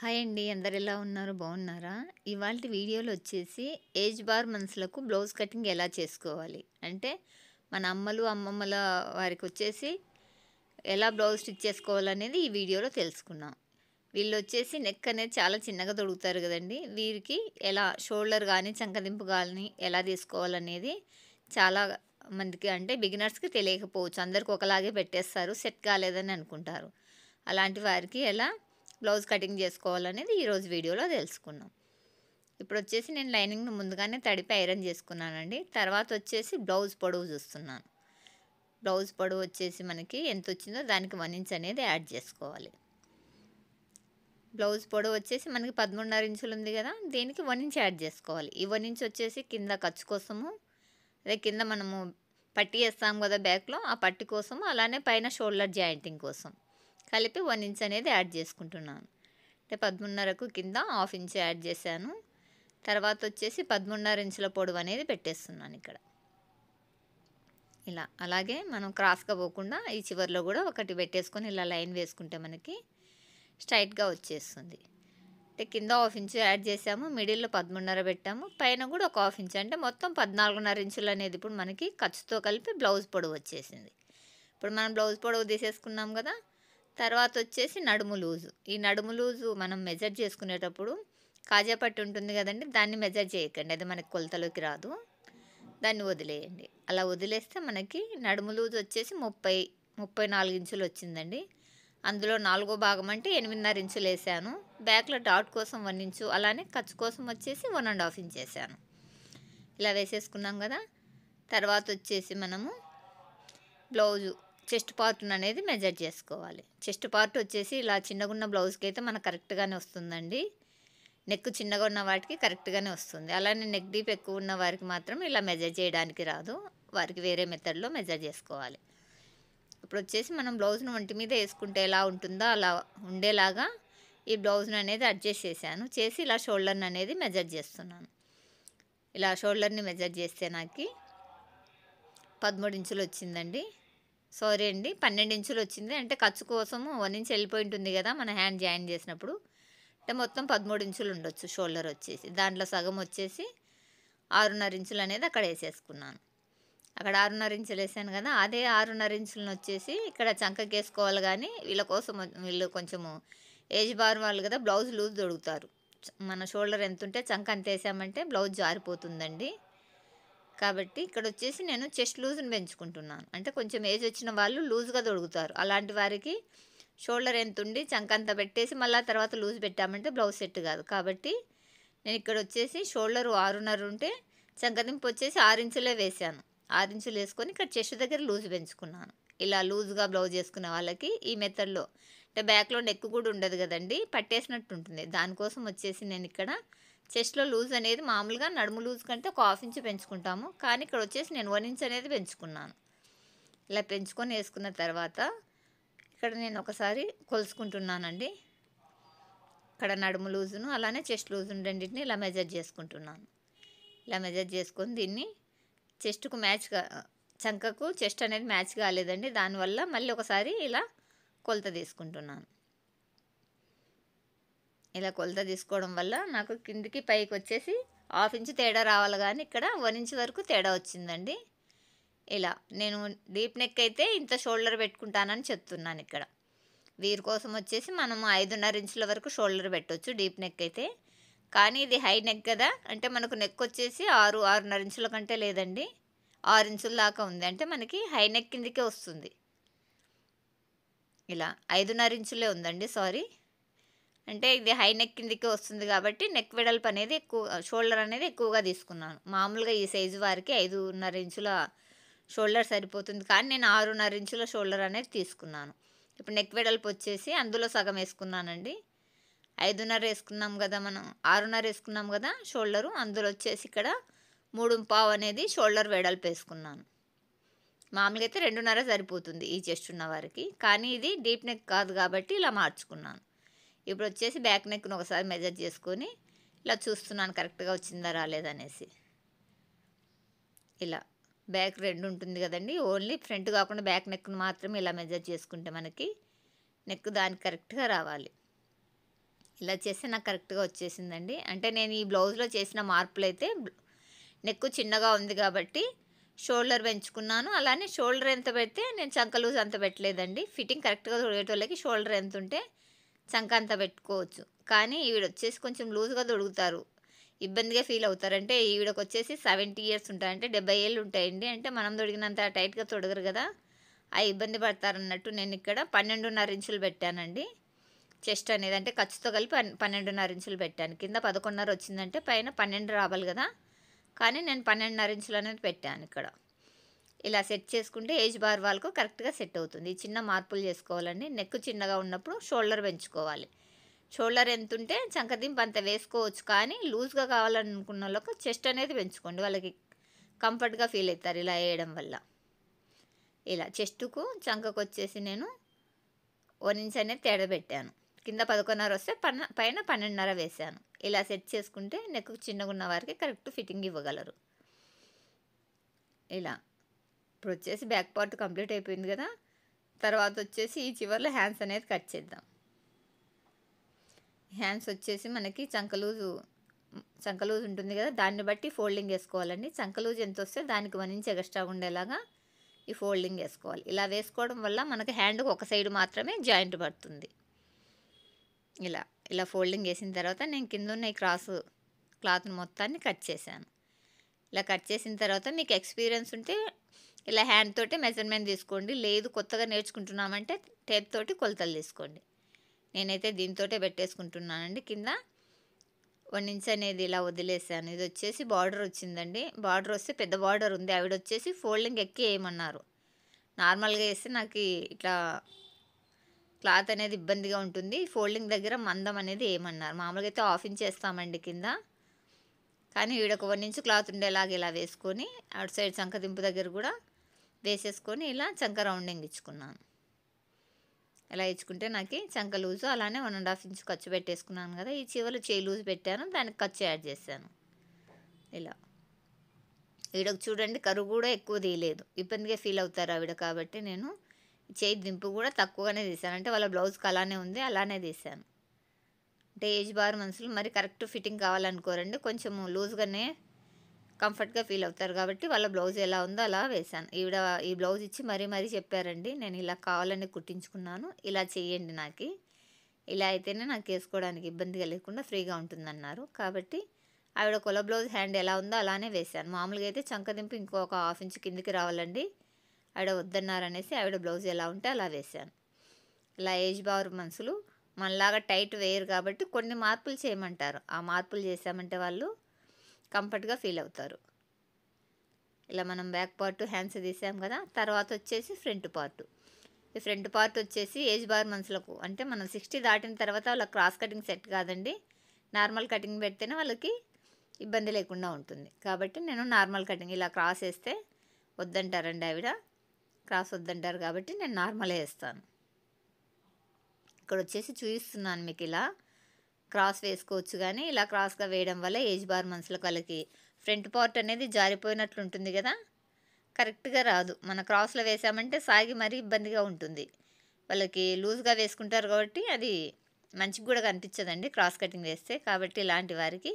hi అండి అందరు ఎలా ఉన్నారు బాగున్నారా ఇవాళ వీడియోలో వచ్చేసి ఏజ్ బార్ మనుషులకు బ్లౌజ్ కటింగ్ ఎలా చేసుకోవాలి అంటే మన అమ్మలు అమ్మమ్మల వారికి వచ్చేసి ఎలా బ్లౌజ్ స్టిచ్ చేసుకోవాలనేది ఈ వీడియోలో తెలుసుకున్నాం వీళ్ళు వచ్చేసి నెక్ అనేది చాలా చిన్నగా తొడుగుతారు కదండి వీరికి ఎలా షోల్డర్ కానీ చంకదింపు కానీ ఎలా తీసుకోవాలనేది చాలా మందికి అంటే బిగినర్స్కి తెలియకపోవచ్చు అందరికి ఒకలాగే పెట్టేస్తారు సెట్ కాలేదని అనుకుంటారు అలాంటి వారికి ఎలా బ్లౌజ్ కటింగ్ చేసుకోవాలనేది ఈరోజు వీడియోలో తెలుసుకున్నాం ఇప్పుడు వచ్చేసి నేను లైనింగ్ను ముందుగానే తడిపి ఐరన్ చేసుకున్నానండి తర్వాత వచ్చేసి బ్లౌజ్ పొడవు చూస్తున్నాను బ్లౌజ్ పొడవు వచ్చేసి మనకి ఎంత వచ్చిందో దానికి వన్ ఇంచ్ అనేది యాడ్ చేసుకోవాలి బ్లౌజ్ పొడవు వచ్చేసి మనకి పదమూడున్నర ఇంచులు ఉంది కదా దీనికి వన్ ఇంచ్ యాడ్ చేసుకోవాలి ఈ వన్ ఇంచ్ వచ్చేసి కింద ఖర్చు కోసము అదే కింద మనము పట్టి వేస్తాం కదా బ్యాక్లో ఆ పట్టి కోసము అలానే పైన షోల్డర్ జాయింటింగ్ కోసం కలిపి వన్ ఇంచ్ అనేది యాడ్ చేసుకుంటున్నాను అంటే పదమూడున్నరకు కింద హాఫ్ ఇంచ్ యాడ్ చేశాను తర్వాత వచ్చేసి పదమూడున్నర ఇంచుల పొడవు అనేది పెట్టేస్తున్నాను ఇక్కడ ఇలా అలాగే మనం క్రాస్గా పోకుండా ఈ చివరిలో కూడా ఒకటి పెట్టేసుకొని ఇలా లైన్ వేసుకుంటే మనకి స్ట్రైట్గా వచ్చేస్తుంది అంటే కింద హాఫ్ ఇంచు యాడ్ చేసాము మిడిల్లో పదమూడున్నర పెట్టాము పైన కూడా ఒక హాఫ్ ఇంచు అంటే మొత్తం పద్నాలుగున్నర ఇంచులు అనేది ఇప్పుడు మనకి ఖర్చుతో కలిపి బ్లౌజ్ పొడవు వచ్చేసింది ఇప్పుడు మనం బ్లౌజ్ పొడవు తీసేసుకున్నాం కదా తర్వాత వచ్చేసి నడుము లూజు ఈ నడుము లూజు మనం మెజర్ చేసుకునేటప్పుడు కాజాపట్టి ఉంటుంది కదండి దాన్ని మెజర్ చేయకండి అది మనకి కొలతలోకి రాదు దాన్ని వదిలేయండి అలా వదిలేస్తే మనకి నడుము లూజ్ వచ్చేసి ముప్పై ముప్పై నాలుగు ఇంచులు వచ్చిందండి అందులో నాలుగో భాగం అంటే ఎనిమిదిన్నర ఇంచులు వేసాను బ్యాక్లో డాట్ కోసం వన్ ఇంచు అలానే ఖర్చు కోసం వచ్చేసి వన్ అండ్ హాఫ్ ఇంచ్ వేసాను ఇలా వేసేసుకున్నాం కదా తర్వాత వచ్చేసి మనము బ్లౌజు చెస్ట్ పార్ట్ని అనేది మెజర్ చేసుకోవాలి చెస్ట్ పార్ట్ వచ్చేసి ఇలా చిన్నగా ఉన్న బ్లౌజ్కి అయితే మనకు కరెక్ట్గానే వస్తుందండి నెక్ చిన్నగా ఉన్న వాటికి కరెక్ట్గానే వస్తుంది అలానే నెక్ డీప్ ఎక్కువ ఉన్న వారికి మాత్రం ఇలా మెజర్ చేయడానికి రాదు వారికి వేరే మెథడ్లో మెజర్ చేసుకోవాలి ఇప్పుడు వచ్చేసి మనం బ్లౌజ్ను ఒంటి మీద వేసుకుంటే ఎలా ఉంటుందో అలా ఉండేలాగా ఈ బ్లౌజ్ను అనేది అడ్జస్ట్ చేశాను చేసి ఇలా షోల్డర్ని అనేది మెజర్ చేస్తున్నాను ఇలా షోల్డర్ని మెజర్ చేస్తే నాకు పదమూడు ఇంచులు వచ్చిందండి సారీ అండి పన్నెండు ఇంచులు వచ్చింది అంటే ఖర్చు కోసము వన్ ఇంచ్ వెళ్ళిపోయి ఉంటుంది కదా మన హ్యాండ్ జాయిన్ చేసినప్పుడు అంటే మొత్తం పదమూడు ఇంచులు ఉండొచ్చు షోల్డర్ వచ్చేసి దాంట్లో సగం వచ్చేసి ఆరున్నర ఇంచులు అనేది అక్కడ వేసేసుకున్నాను అక్కడ ఆరున్నర ఇంచులు వేసాను కదా అదే ఆరున్నర ఇంచులను వచ్చేసి ఇక్కడ చంకకి వేసుకోవాలి కానీ వీళ్ళ కోసం వీళ్ళు కొంచెము ఏజ్ బార్ వాళ్ళు కదా బ్లౌజ్ లూజ్ దొడుగుతారు మన షోల్డర్ ఎంత ఉంటే చంక అంత వేసామంటే బ్లౌజ్ జారిపోతుందండి కాబట్టి ఇక్కడ వచ్చేసి నేను చెస్ట్ లూజ్ని పెంచుకుంటున్నాను అంటే కొంచెం ఏజ్ వచ్చిన వాళ్ళు లూజ్గా దొడుగుతారు అలాంటి వారికి షోల్డర్ ఎంత ఉండి చంకంతా పెట్టేసి మళ్ళీ తర్వాత లూజ్ పెట్టామంటే బ్లౌజ్ సెట్ కాదు కాబట్టి నేను ఇక్కడ వచ్చేసి షోల్డర్ ఆరున్నర ఉంటే చంకదింపు వచ్చేసి ఆరు ఇంచులే వేసాను ఆరు ఇంచులు వేసుకొని ఇక్కడ చెస్ట్ దగ్గర లూజ్ పెంచుకున్నాను ఇలా లూజ్గా బ్లౌజ్ చేసుకునే వాళ్ళకి ఈ మెథడ్లో అంటే బ్యాక్లో నెక్ కూడా ఉండదు కదండి పట్టేసినట్టు ఉంటుంది దానికోసం వచ్చేసి నేను ఇక్కడ చెస్ట్లో లూజ్ అనేది మామూలుగా నడుము లూజ్ కంటే ఒక హాఫ్ ఇంచ్ పెంచుకుంటాము కానీ ఇక్కడ వచ్చేసి నేను వన్ ఇంచ్ అనేది పెంచుకున్నాను ఇలా పెంచుకొని వేసుకున్న తర్వాత ఇక్కడ నేను ఒకసారి కొలుసుకుంటున్నానండి ఇక్కడ నడుము లూజును అలానే చెస్ట్ లూజు రెండింటిని ఇలా మెజర్ చేసుకుంటున్నాను ఇలా మెజర్ చేసుకొని దీన్ని చెస్ట్కు మ్యాచ్ చంకకు చెస్ట్ అనేది మ్యాచ్ కాలేదండి దానివల్ల మళ్ళీ ఒకసారి ఇలా కొలత తీసుకుంటున్నాను ఇలా కొలత తీసుకోవడం వల్ల నాకు కిందికి పైకి వచ్చేసి హాఫ్ ఇంచ్ తేడా రావాలి కానీ ఇక్కడ వన్ ఇంచ్ వరకు తేడా వచ్చిందండి ఇలా నేను డీప్ నెక్ అయితే ఇంత షోల్డర్ పెట్టుకుంటానని చెప్తున్నాను ఇక్కడ వీరి కోసం వచ్చేసి మనము ఐదున్నర ఇంచుల వరకు షోల్డర్ పెట్టవచ్చు డీప్ నెక్ అయితే కానీ ఇది హై నెక్ కదా అంటే మనకు నెక్ వచ్చేసి ఆరు ఆరున్నర ఇంచుల కంటే లేదండి ఆరు ఇంచుల దాకా ఉంది అంటే మనకి హై నెక్ కిందికే వస్తుంది ఇలా ఐదున్నర ఇంచులే ఉందండి సారీ అంటే ఇది హై నెక్ కిందికి వస్తుంది కాబట్టి నెక్ వెడల్పు అనేది ఎక్కువ షోల్డర్ అనేది ఎక్కువగా తీసుకున్నాను మామూలుగా ఈ సైజు వారికి ఐదున్నర ఇంచుల షోల్డర్ సరిపోతుంది కానీ నేను ఆరున్నర ఇంచుల షోల్డర్ అనేది తీసుకున్నాను ఇప్పుడు నెక్ వెడల్పు వచ్చేసి అందులో సగం వేసుకున్నానండి ఐదున్నర వేసుకున్నాం కదా మనం ఆరున్నర వేసుకున్నాం కదా షోల్డరు అందులో వచ్చేసి ఇక్కడ మూడు పావు అనేది షోల్డర్ వెడల్పు వేసుకున్నాను మామూలుగా అయితే రెండున్నర సరిపోతుంది ఈ చెస్ట్ ఉన్న వారికి కానీ ఇది డీప్ నెక్ కాదు కాబట్టి ఇలా మార్చుకున్నాను ఇప్పుడు వచ్చేసి బ్యాక్ నెక్ను ఒకసారి మెజర్ చేసుకొని ఇలా చూస్తున్నాను కరెక్ట్గా వచ్చిందా రాలేదనేసి ఇలా బ్యాక్ రెండు ఉంటుంది కదండి ఓన్లీ ఫ్రంట్ కాకుండా బ్యాక్ నెక్ను మాత్రం ఇలా మెజర్ చేసుకుంటే మనకి నెక్ దానికి కరెక్ట్గా రావాలి ఇలా చేస్తే నాకు కరెక్ట్గా వచ్చేసిందండి అంటే నేను ఈ బ్లౌజ్లో చేసిన మార్పులు అయితే నెక్ చిన్నగా ఉంది కాబట్టి షోల్డర్ పెంచుకున్నాను అలానే షోల్డర్ ఎంత పెడితే నేను చంక లూజ్ అంత పెట్టలేదండి ఫిట్టింగ్ కరెక్ట్గా తొడిగేటోళ్ళకి షోల్డర్ ఎంత ఉంటే చంకంత పెట్టుకోవచ్చు కానీ ఈవిడ వచ్చేసి కొంచెం లూజ్గా దొడుగుతారు ఇబ్బందిగా ఫీల్ అవుతారు అంటే ఈవిడకి వచ్చేసి సెవెంటీ ఇయర్స్ ఉంటారు అంటే డెబ్బై ఏళ్ళు ఉంటాయండి అంటే మనం దొడిగినంత టైట్గా తొడగరు కదా ఆ ఇబ్బంది పడతారన్నట్టు నేను ఇక్కడ పన్నెండున్నర ఇంచులు పెట్టానండి చెస్ట్ అనేది అంటే ఖర్చుతో కలిపి పన్నెండున్నర ఇంచులు పెట్టాను కింద పదకొండున్నర వచ్చిందంటే పైన పన్నెండు రావాలి కదా కానీ నేను పన్నెండున్నర ఇంచులు అనేది పెట్టాను ఇక్కడ ఇలా సెట్ చేసుకుంటే ఏజ్ బార్ వాళ్ళకు కరెక్ట్గా సెట్ అవుతుంది చిన్న మార్పులు చేసుకోవాలండి నెక్ చిన్నగా ఉన్నప్పుడు షోల్డర్ పెంచుకోవాలి షోల్డర్ ఎంత ఉంటే చంకదింపు అంత వేసుకోవచ్చు కానీ లూజ్గా కావాలనుకున్న వాళ్ళకు చెస్ట్ అనేది పెంచుకోండి వాళ్ళకి కంఫర్ట్గా ఫీల్ అవుతారు ఇలా వేయడం వల్ల ఇలా చెస్ట్కు చంకకు వచ్చేసి నేను వన్ ఇంచ్ అనేది తేడా పెట్టాను కింద పదకొండున్నర వస్తే పన్న పైన పన్నెండున్నర వేశాను ఇలా సెట్ చేసుకుంటే నెక్కు చిన్నగా ఉన్న వారికి కరెక్ట్ ఫిట్టింగ్ ఇవ్వగలరు ఇలా ఇప్పుడు వచ్చేసి బ్యాక్ పార్ట్ కంప్లీట్ అయిపోయింది కదా తర్వాత వచ్చేసి ఈ చివరిలో హ్యాండ్స్ అనేది కట్ చేద్దాం హ్యాండ్స్ వచ్చేసి మనకి చంకలూజు చంకలూజు ఉంటుంది కదా దాన్ని బట్టి ఫోల్డింగ్ వేసుకోవాలండి చంకలూజు ఎంత వస్తే దానికి వన్ ఇంచ్ ఎక్స్ట్రా ఉండేలాగా ఈ ఫోల్డింగ్ వేసుకోవాలి ఇలా వేసుకోవడం వల్ల మనకి హ్యాండ్కి ఒక సైడ్ మాత్రమే జాయింట్ పడుతుంది ఇలా ఇలా ఫోల్డింగ్ వేసిన తర్వాత నేను కింద ఉన్న ఈ క్రాస్ క్లాత్ మొత్తాన్ని కట్ చేశాను ఇలా కట్ చేసిన తర్వాత మీకు ఎక్స్పీరియన్స్ ఉంటే ఇలా హ్యాండ్ తోటి మెజర్మెంట్ తీసుకోండి లేదు కొత్తగా నేర్చుకుంటున్నామంటే టేప్ తోటి కొలతలు తీసుకోండి నేనైతే దీంతోటే పెట్టేసుకుంటున్నానండి కింద వన్ ఇంచ్ అనేది ఇలా వదిలేసాను ఇది వచ్చేసి బార్డర్ వచ్చిందండి బార్డర్ వస్తే పెద్ద బార్డర్ ఉంది ఆవిడ వచ్చేసి ఫోల్డింగ్ ఎక్కి వేయమన్నారు నార్మల్గా వేస్తే నాకు ఇట్లా క్లాత్ అనేది ఇబ్బందిగా ఉంటుంది ఫోల్డింగ్ దగ్గర మందం అనేది వేయమన్నారు మామూలుగా అయితే ఆఫ్ ఇంచ్ వేస్తామండి కింద కానీ వీడొక వన్ ఇంచ్ క్లాత్ ఉండేలాగా ఇలా వేసుకొని అవుట్ సైడ్ సంకదింపు దగ్గర కూడా వేసేసుకొని ఇలా చంక రౌండింగ్ ఇచ్చుకున్నాను ఇలా ఇచ్చుకుంటే నాకు చంక లూజు అలానే వన్ అండ్ హాఫ్ ఇంచ్ ఖర్చు పెట్టేసుకున్నాను కదా ఈ చివరి చేయి లూజ్ పెట్టాను దానికి ఖర్చు యాడ్ చేశాను ఇలా వీడకు చూడండి కరువు కూడా ఎక్కువ తీయలేదు ఇబ్బందిగా ఫీల్ అవుతారు ఆవిడ కాబట్టి నేను చేయి దింపు కూడా తక్కువగానే తీశాను అంటే వాళ్ళ బ్లౌజ్కి అలానే ఉంది అలానే తీశాను అంటే ఏజ్ బార్ మనుషులు మరి కరెక్ట్ ఫిట్టింగ్ కావాలనుకోరండి కొంచెము లూజ్గానే కంఫర్ట్గా ఫీల్ అవుతారు కాబట్టి వాళ్ళ బ్లౌజ్ ఎలా ఉందో అలా వేశాను ఈవిడ ఈ బ్లౌజ్ ఇచ్చి మరీ మరీ చెప్పారండి నేను ఇలా కావాలని కుట్టించుకున్నాను ఇలా చేయండి నాకు ఇలా అయితేనే నాకు వేసుకోవడానికి ఇబ్బందిగా లేకుండా ఫ్రీగా ఉంటుందన్నారు కాబట్టి ఆవిడ కొల బ్లౌజ్ హ్యాండ్ ఎలా ఉందో అలానే వేశాను మామూలుగా అయితే చంకదింపు ఇంకొక హాఫ్ ఇంచ్ కిందికి రావాలండి ఆవిడ వద్దన్నారు అనేసి ఆవిడ బ్లౌజ్ ఎలా ఉంటే అలా వేశాను ఇలా ఏజ్ బావర్ మనుషులు మనలాగా టైట్ వేయరు కాబట్టి కొన్ని మార్పులు చేయమంటారు ఆ మార్పులు చేశామంటే వాళ్ళు కంఫర్ట్గా ఫీల్ అవుతారు ఇలా మనం బ్యాక్ పార్ట్ హ్యాండ్స్ తీసాం కదా తర్వాత వచ్చేసి ఫ్రంట్ పార్ట్ ఈ ఫ్రంట్ పార్ట్ వచ్చేసి ఏజ్ బార్ మంత్స్లకు అంటే మనం సిక్స్టీ దాటిన తర్వాత వాళ్ళకి క్రాస్ కటింగ్ సెట్ కాదండి నార్మల్ కటింగ్ పెడితేనే వాళ్ళకి ఇబ్బంది లేకుండా ఉంటుంది కాబట్టి నేను నార్మల్ కటింగ్ ఇలా క్రాస్ వేస్తే వద్దంటారండి ఆవిడ క్రాస్ వద్దంటారు కాబట్టి నేను నార్మలే వేస్తాను ఇక్కడ వచ్చేసి చూపిస్తున్నాను మీకు ఇలా క్రాస్ వేసుకోవచ్చు కానీ ఇలా క్రాస్గా వేయడం వల్ల ఏజ్ బార్ మనసులకు వాళ్ళకి ఫ్రంట్ పార్ట్ అనేది జారిపోయినట్లు ఉంటుంది కదా కరెక్ట్గా రాదు మన క్రాస్లో వేసామంటే సాగి మరీ ఇబ్బందిగా ఉంటుంది వాళ్ళకి లూజ్గా వేసుకుంటారు కాబట్టి అది మంచిగా కూడా కనిపించదండి క్రాస్ కటింగ్ వేస్తే కాబట్టి ఇలాంటి వారికి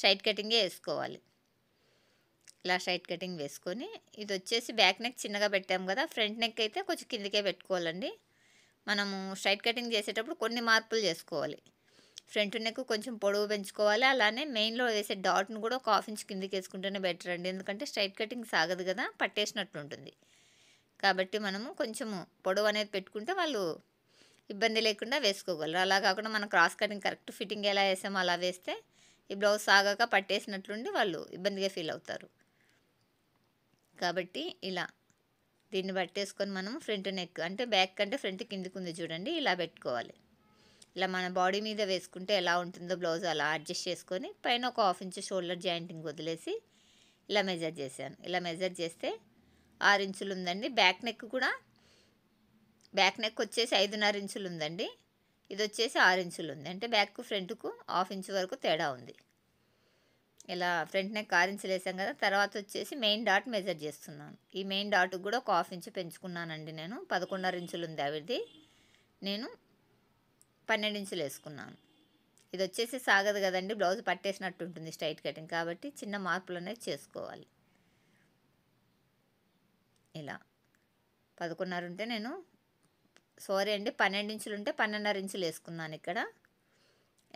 షైట్ కటింగే వేసుకోవాలి ఇలా షైట్ కటింగ్ వేసుకొని ఇది వచ్చేసి బ్యాక్ నెక్ చిన్నగా పెట్టాము కదా ఫ్రంట్ నెక్ అయితే కొంచెం కిందకే పెట్టుకోవాలండి మనము షైట్ కటింగ్ చేసేటప్పుడు కొన్ని మార్పులు చేసుకోవాలి ఫ్రంట్ నెక్ కొంచెం పొడవు పెంచుకోవాలి అలానే మెయిన్లో వేసే డాట్ను కూడా ఒక హాఫ్ ఇంచ్ కిందకి వేసుకుంటేనే బెటర్ అండి ఎందుకంటే స్ట్రైట్ కటింగ్ సాగదు కదా పట్టేసినట్లు ఉంటుంది కాబట్టి మనము కొంచెము పొడవు అనేది పెట్టుకుంటే వాళ్ళు ఇబ్బంది లేకుండా వేసుకోగలరు అలా కాకుండా మనం క్రాస్ కటింగ్ కరెక్ట్ ఫిట్టింగ్ ఎలా వేసామో అలా వేస్తే ఈ బ్లౌజ్ సాగాక పట్టేసినట్లుండి వాళ్ళు ఇబ్బందిగా ఫీల్ అవుతారు కాబట్టి ఇలా దీన్ని పట్టేసుకొని మనం ఫ్రంట్ నెక్ అంటే బ్యాక్ కంటే ఫ్రంట్ కిందికి ఉంది చూడండి ఇలా పెట్టుకోవాలి ఇలా మన బాడీ మీద వేసుకుంటే ఎలా ఉంటుందో బ్లౌజ్ అలా అడ్జస్ట్ చేసుకొని పైన ఒక హాఫ్ ఇంచ్ షోల్డర్ జాయింటింగ్ వదిలేసి ఇలా మెజర్ చేశాను ఇలా మెజర్ చేస్తే ఆరు ఇంచులు ఉందండి బ్యాక్ నెక్ కూడా బ్యాక్ నెక్ వచ్చేసి ఐదున్నర ఇంచులు ఉందండి ఇది వచ్చేసి ఆరు ఇంచులు ఉంది అంటే బ్యాక్ ఫ్రంట్కు హాఫ్ ఇంచు వరకు తేడా ఉంది ఇలా ఫ్రంట్ నెక్ ఆరు ఇంచులు వేసాం కదా తర్వాత వచ్చేసి మెయిన్ డాట్ మెజర్ చేస్తున్నాను ఈ మెయిన్ డాట్కు కూడా ఒక హాఫ్ ఇంచు పెంచుకున్నానండి నేను పదకొండున్నర ఇంచులు ఉంది అవిది నేను పన్నెండు ఇంచులు వేసుకున్నాను ఇది వచ్చేసి సాగదు కదండి బ్లౌజ్ పట్టేసినట్టు ఉంటుంది స్ట్రైట్ కటింగ్ కాబట్టి చిన్న మార్పులు అనేవి చేసుకోవాలి ఇలా పదకొన్నర ఉంటే నేను సారీ అండి పన్నెండు ఇంచులు ఉంటే పన్నెండున్నర ఇంచులు వేసుకున్నాను ఇక్కడ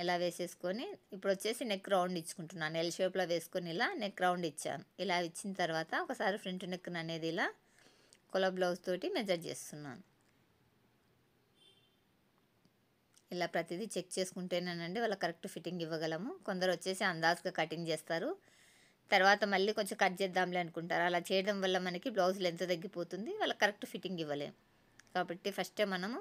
ఇలా వేసేసుకొని ఇప్పుడు వచ్చేసి నెక్ రౌండ్ ఇచ్చుకుంటున్నాను ఎల్ షేప్లో వేసుకొని ఇలా నెక్ రౌండ్ ఇచ్చాను ఇలా ఇచ్చిన తర్వాత ఒకసారి ఫ్రంట్ నెక్ అనేది ఇలా కొల బ్లౌజ్ తోటి మెజర్ చేస్తున్నాను ఇలా ప్రతిదీ చెక్ చేసుకుంటేనేనండి వాళ్ళ కరెక్ట్ ఫిట్టింగ్ ఇవ్వగలము కొందరు వచ్చేసి అందాజుగా కటింగ్ చేస్తారు తర్వాత మళ్ళీ కొంచెం కట్ చేద్దాంలే అనుకుంటారు అలా చేయడం వల్ల మనకి బ్లౌజ్ లెంత్ తగ్గిపోతుంది వాళ్ళకి కరెక్ట్ ఫిట్టింగ్ ఇవ్వలేము కాబట్టి ఫస్టే మనము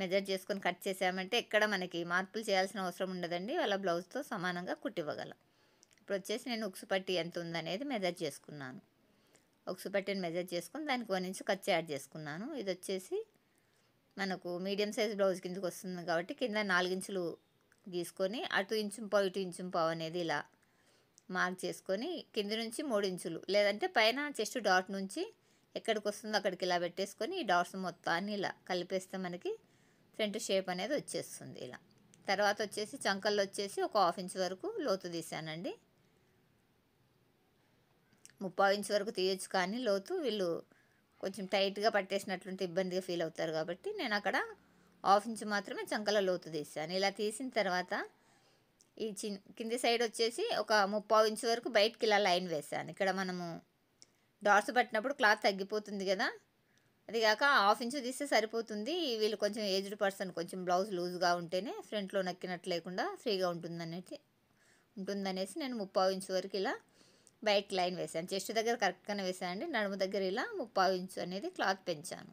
మెజర్ చేసుకొని కట్ చేసామంటే ఎక్కడ మనకి మార్పులు చేయాల్సిన అవసరం ఉండదండి వాళ్ళ బ్లౌజ్తో సమానంగా కుట్టివ్వగలం ఇప్పుడు వచ్చేసి నేను ఉక్సు పట్టి ఎంత ఉందనేది మెజర్ చేసుకున్నాను ఉక్సు పట్టిని మెజర్ చేసుకుని దానికి వన్ ఇంచు కట్ యాడ్ చేసుకున్నాను ఇది వచ్చేసి మనకు మీడియం సైజ్ బ్లౌజ్ కిందకి వస్తుంది కాబట్టి కింద నాలుగించులు తీసుకొని అటు ఇంచు పావు ఇటు ఇంచు పావు అనేది ఇలా మార్క్ చేసుకొని కింద నుంచి మూడు ఇంచులు లేదంటే పైన చెస్ట్ డాట్ నుంచి ఎక్కడికి వస్తుందో అక్కడికి ఇలా పెట్టేసుకొని ఈ డాట్స్ మొత్తాన్ని ఇలా కలిపేస్తే మనకి ఫ్రంట్ షేప్ అనేది వచ్చేస్తుంది ఇలా తర్వాత వచ్చేసి చంకల్లో వచ్చేసి ఒక హాఫ్ ఇంచ్ వరకు లోతు తీసానండి ముప్పై ఇంచ్ వరకు తీయొచ్చు కానీ లోతు వీళ్ళు కొంచెం టైట్గా పట్టేసినట్లుంటే ఇబ్బందిగా ఫీల్ అవుతారు కాబట్టి నేను అక్కడ హాఫ్ ఇంచ్ మాత్రమే చంకల లోతు తీసాను ఇలా తీసిన తర్వాత ఈ చిన్ కింది సైడ్ వచ్చేసి ఒక ముప్పావు ఇంచు వరకు బయటకి ఇలా లైన్ వేసాను ఇక్కడ మనము డాట్స్ పట్టినప్పుడు క్లాత్ తగ్గిపోతుంది కదా అది కాక హాఫ్ ఇంచు తీస్తే సరిపోతుంది వీళ్ళు కొంచెం ఏజ్డ్ పర్సన్ కొంచెం బ్లౌజ్ లూజ్గా ఉంటేనే ఫ్రంట్లో నక్కినట్లు లేకుండా ఫ్రీగా ఉంటుందనేది ఉంటుందనేసి నేను ముప్పావు ఇంచు వరకు ఇలా బయట లైన్ వేసాను చెస్ట్ దగ్గర కరెక్ట్గానే అండి నడుము దగ్గర ఇలా ముప్పావు ఇంచు అనేది క్లాత్ పెంచాను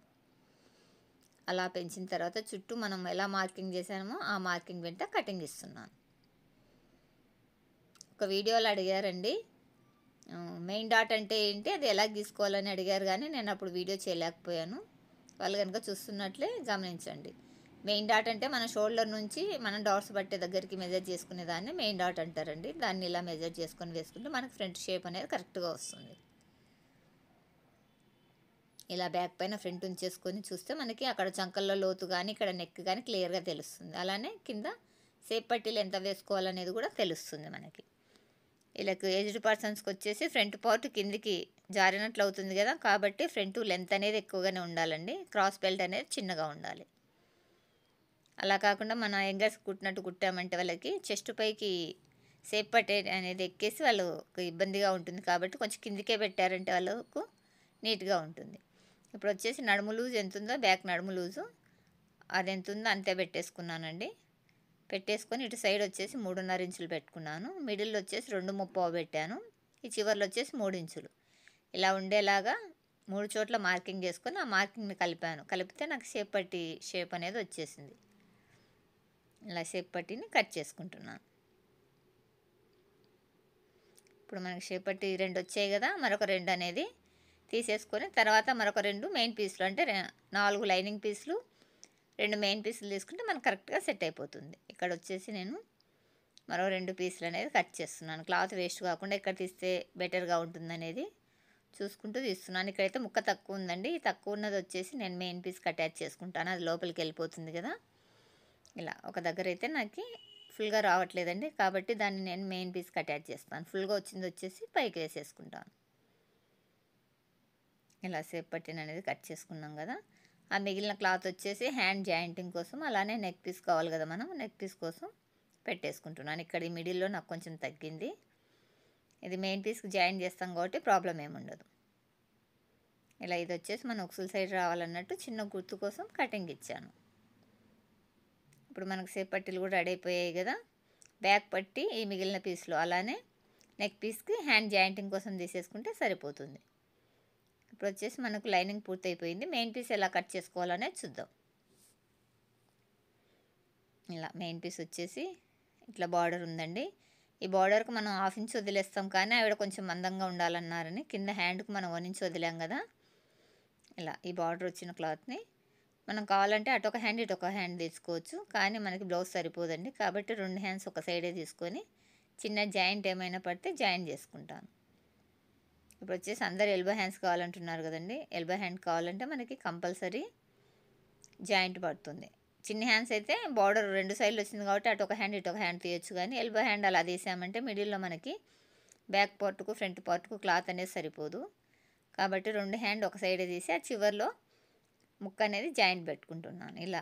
అలా పెంచిన తర్వాత చుట్టూ మనం ఎలా మార్కింగ్ చేశామో ఆ మార్కింగ్ వెంట కటింగ్ ఇస్తున్నాను ఒక వీడియోలో అడిగారండి మెయిన్ డాట్ అంటే ఏంటి అది ఎలా గీసుకోవాలని అడిగారు కానీ నేను అప్పుడు వీడియో చేయలేకపోయాను వాళ్ళు కనుక చూస్తున్నట్లే గమనించండి మెయిన్ డాట్ అంటే మన షోల్డర్ నుంచి మనం డాట్స్ పట్టే దగ్గరికి మెజర్ చేసుకునే దాన్ని మెయిన్ డాట్ అంటారండి దాన్ని ఇలా మెజర్ చేసుకొని వేసుకుంటే మనకు ఫ్రంట్ షేప్ అనేది కరెక్ట్గా వస్తుంది ఇలా బ్యాక్ పైన ఫ్రంట్ ఉంచేసుకొని చూస్తే మనకి అక్కడ చంకల్లో లోతు కానీ ఇక్కడ నెక్ కానీ క్లియర్గా తెలుస్తుంది అలానే కింద సేప్ పట్టీలు ఎంత వేసుకోవాలనేది కూడా తెలుస్తుంది మనకి ఇలా ఏజ్డ్ పర్సన్స్కి వచ్చేసి ఫ్రంట్ పార్ట్ కిందికి జారినట్లు అవుతుంది కదా కాబట్టి ఫ్రంట్ లెంత్ అనేది ఎక్కువగానే ఉండాలండి క్రాస్ బెల్ట్ అనేది చిన్నగా ఉండాలి అలా కాకుండా మన యంగర్స్ కుట్టినట్టు కుట్టామంటే వాళ్ళకి చెస్ట్ పైకి సేపటే అనేది ఎక్కేసి వాళ్ళు ఇబ్బందిగా ఉంటుంది కాబట్టి కొంచెం కిందికే పెట్టారంటే వాళ్ళకు నీట్గా ఉంటుంది ఇప్పుడు వచ్చేసి నడుము లూజ్ ఎంత ఉందో బ్యాక్ నడుము లూజు అది ఎంత ఉందో అంతే పెట్టేసుకున్నానండి పెట్టేసుకొని ఇటు సైడ్ వచ్చేసి మూడున్నర ఇంచులు పెట్టుకున్నాను మిడిల్ వచ్చేసి రెండు ముప్పో పెట్టాను ఈ చివర్లో వచ్చేసి మూడు ఇంచులు ఇలా ఉండేలాగా మూడు చోట్ల మార్కింగ్ చేసుకొని ఆ మార్కింగ్ని కలిపాను కలిపితే నాకు షేప్ పట్టి షేప్ అనేది వచ్చేసింది ఇలా షేప్ పట్టిని కట్ చేసుకుంటున్నాను ఇప్పుడు మనకి షేప్ పట్టి రెండు వచ్చాయి కదా మరొక రెండు అనేది తీసేసుకొని తర్వాత మరొక రెండు మెయిన్ పీసులు అంటే నాలుగు లైనింగ్ పీసులు రెండు మెయిన్ పీసులు తీసుకుంటే మనకు కరెక్ట్గా సెట్ అయిపోతుంది ఇక్కడ వచ్చేసి నేను మరో రెండు పీసులు అనేది కట్ చేస్తున్నాను క్లాత్ వేస్ట్ కాకుండా ఇక్కడ తీస్తే బెటర్గా ఉంటుందనేది చూసుకుంటూ తీస్తున్నాను ఇక్కడైతే ముక్క తక్కువ ఉందండి తక్కువ ఉన్నది వచ్చేసి నేను మెయిన్ పీస్కి అటాచ్ చేసుకుంటాను అది లోపలికి వెళ్ళిపోతుంది కదా ఇలా ఒక దగ్గర అయితే నాకు ఫుల్గా రావట్లేదండి కాబట్టి దాన్ని నేను మెయిన్ పీస్కి అటాచ్ చేస్తాను ఫుల్గా వచ్చింది వచ్చేసి పైకి వేసేసుకుంటాను ఇలా సేప్ పట్టిన అనేది కట్ చేసుకున్నాం కదా ఆ మిగిలిన క్లాత్ వచ్చేసి హ్యాండ్ జాయింటింగ్ కోసం అలానే నెక్ పీస్ కావాలి కదా మనం నెక్ పీస్ కోసం పెట్టేసుకుంటున్నాను ఇక్కడ ఈ మిడిల్లో నాకు కొంచెం తగ్గింది ఇది మెయిన్ పీస్కి జాయిన్ చేస్తాం కాబట్టి ప్రాబ్లం ఏముండదు ఇలా ఇది వచ్చేసి మన ఉక్సుల సైడ్ రావాలన్నట్టు చిన్న గుర్తు కోసం కటింగ్ ఇచ్చాను ఇప్పుడు మనకు సేప్ పట్టీలు కూడా రెడీ అయిపోయాయి కదా బ్యాక్ పట్టి ఈ మిగిలిన పీస్లో అలానే నెక్ పీస్కి హ్యాండ్ జాయింటింగ్ కోసం తీసేసుకుంటే సరిపోతుంది ఇప్పుడు వచ్చేసి మనకు లైనింగ్ పూర్తయిపోయింది మెయిన్ పీస్ ఎలా కట్ చేసుకోవాలనేది చూద్దాం ఇలా మెయిన్ పీస్ వచ్చేసి ఇట్లా బార్డర్ ఉందండి ఈ బార్డర్కి మనం హాఫ్ ఇంచ్ వదిలేస్తాం కానీ ఆవిడ కొంచెం మందంగా ఉండాలన్నారని కింద హ్యాండ్కి మనం వన్ ఇంచ్ వదిలాం కదా ఇలా ఈ బార్డర్ వచ్చిన క్లాత్ని మనం కావాలంటే అటు ఒక హ్యాండ్ ఇటు ఒక హ్యాండ్ తీసుకోవచ్చు కానీ మనకి బ్లౌజ్ సరిపోదండి కాబట్టి రెండు హ్యాండ్స్ ఒక సైడే తీసుకొని చిన్న జాయింట్ ఏమైనా పడితే జాయింట్ చేసుకుంటాను ఇప్పుడు వచ్చేసి అందరు ఎల్బో హ్యాండ్స్ కావాలంటున్నారు కదండి ఎల్బో హ్యాండ్ కావాలంటే మనకి కంపల్సరీ జాయింట్ పడుతుంది చిన్న హ్యాండ్స్ అయితే బార్డర్ రెండు సైడ్లు వచ్చింది కాబట్టి అటు ఒక హ్యాండ్ ఇటు ఒక హ్యాండ్ తీయొచ్చు కానీ ఎల్బో హ్యాండ్ అలా తీసామంటే మిడిల్లో మనకి బ్యాక్ పార్ట్కు ఫ్రంట్ పార్ట్కు క్లాత్ అనేది సరిపోదు కాబట్టి రెండు హ్యాండ్ ఒక సైడ్ తీసి ఆ చివరిలో ముక్క అనేది జాయింట్ పెట్టుకుంటున్నాను ఇలా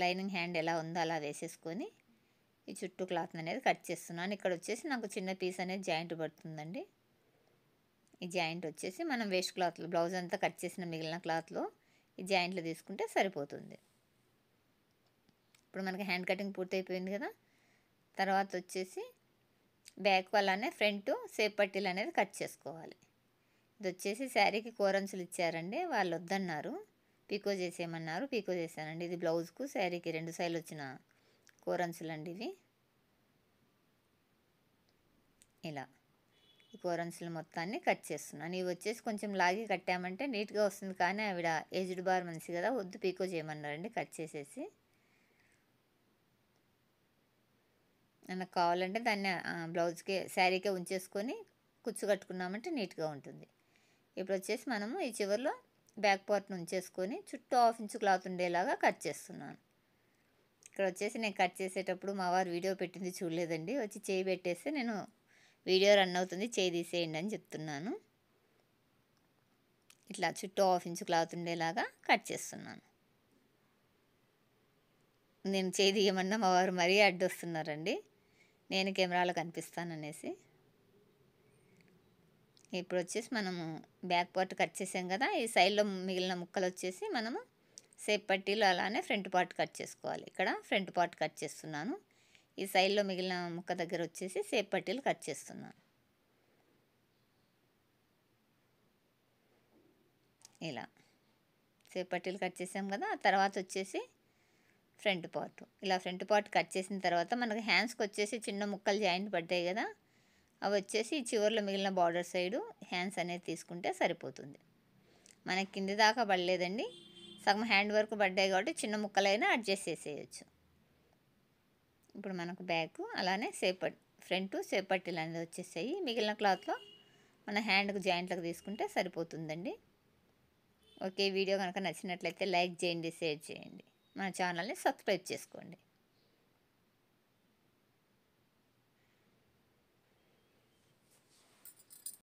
లైనింగ్ హ్యాండ్ ఎలా ఉందో అలా వేసేసుకొని ఈ చుట్టూ క్లాత్ అనేది కట్ చేస్తున్నాను ఇక్కడ వచ్చేసి నాకు చిన్న పీస్ అనేది జాయింట్ పడుతుందండి ఈ జాయింట్ వచ్చేసి మనం వేస్ట్ క్లాత్లో బ్లౌజ్ అంతా కట్ చేసిన మిగిలిన క్లాత్లో ఈ జాయింట్లు తీసుకుంటే సరిపోతుంది ఇప్పుడు మనకి హ్యాండ్ కటింగ్ పూర్తయిపోయింది కదా తర్వాత వచ్చేసి బ్యాక్ వల్లనే ఫ్రంట్ సేప్ పట్టీలు అనేది కట్ చేసుకోవాలి ఇది వచ్చేసి శారీకి కోరమ్సులు ఇచ్చారండి వాళ్ళు వద్దన్నారు పీకో చేసేయమన్నారు పీకో చేశానండి ఇది బ్లౌజ్కు శారీకి రెండు సైలు వచ్చిన అండి ఇవి ఇలా ఈ కోరన్స్ల మొత్తాన్ని కట్ చేస్తున్నాను ఇవి వచ్చేసి కొంచెం లాగి కట్టామంటే నీట్గా వస్తుంది కానీ ఆవిడ ఏజ్డ్ బార్ మనిషి కదా వద్దు పీకో చేయమన్నారండి కట్ చేసేసి నాకు కావాలంటే దాన్ని బ్లౌజ్కి శారీకే ఉంచేసుకొని కుచ్చు కట్టుకున్నామంటే నీట్గా ఉంటుంది ఇప్పుడు వచ్చేసి మనము ఈ చివరిలో బ్యాక్ పార్ట్ ఉంచేసుకొని చుట్టూ హాఫ్ ఇంచు క్లాత్ ఉండేలాగా కట్ చేస్తున్నాను ఇక్కడ వచ్చేసి నేను కట్ చేసేటప్పుడు మా వారు వీడియో పెట్టింది చూడలేదండి వచ్చి చేయి పెట్టేస్తే నేను వీడియో రన్ అవుతుంది చేయి తీసేయండి అని చెప్తున్నాను ఇట్లా చుట్టూ హాఫ్ ఇంచు క్లాత్ ఉండేలాగా కట్ చేస్తున్నాను నేను చేయి తీయమన్నా మా వారు మరీ అడ్డొస్తున్నారండి నేను కెమెరాలో కనిపిస్తాననేసి ఇప్పుడు వచ్చేసి మనము బ్యాక్ పార్ట్ కట్ చేసాం కదా ఈ సైడ్లో మిగిలిన ముక్కలు వచ్చేసి మనము సేప్ పట్టీలు అలానే ఫ్రంట్ పార్ట్ కట్ చేసుకోవాలి ఇక్కడ ఫ్రంట్ పార్ట్ కట్ చేస్తున్నాను ఈ సైడ్లో మిగిలిన ముక్క దగ్గర వచ్చేసి సేప్ పట్టీలు కట్ చేస్తున్నాను ఇలా సేప్ పట్టీలు కట్ చేసాం కదా ఆ తర్వాత వచ్చేసి ఫ్రంట్ పార్ట్ ఇలా ఫ్రంట్ పార్ట్ కట్ చేసిన తర్వాత మనకి హ్యాండ్స్కి వచ్చేసి చిన్న ముక్కలు జాయింట్ పడ్డాయి కదా అవి వచ్చేసి చివరిలో మిగిలిన బార్డర్ సైడు హ్యాండ్స్ అనేది తీసుకుంటే సరిపోతుంది మనకి కింది దాకా పడలేదండి సగం హ్యాండ్ వర్క్ పడ్డాయి కాబట్టి చిన్న ముక్కలైనా అడ్జస్ట్ చేసేయచ్చు ఇప్పుడు మనకు బ్యాక్ అలానే సేపట్ ఫ్రంట్ సేపట్టిలు అనేది వచ్చేసాయి మిగిలిన క్లాత్లో మన హ్యాండ్కు జాయింట్లకు తీసుకుంటే సరిపోతుందండి ఓకే వీడియో కనుక నచ్చినట్లయితే లైక్ చేయండి షేర్ చేయండి మన ఛానల్ని సబ్స్క్రైబ్ చేసుకోండి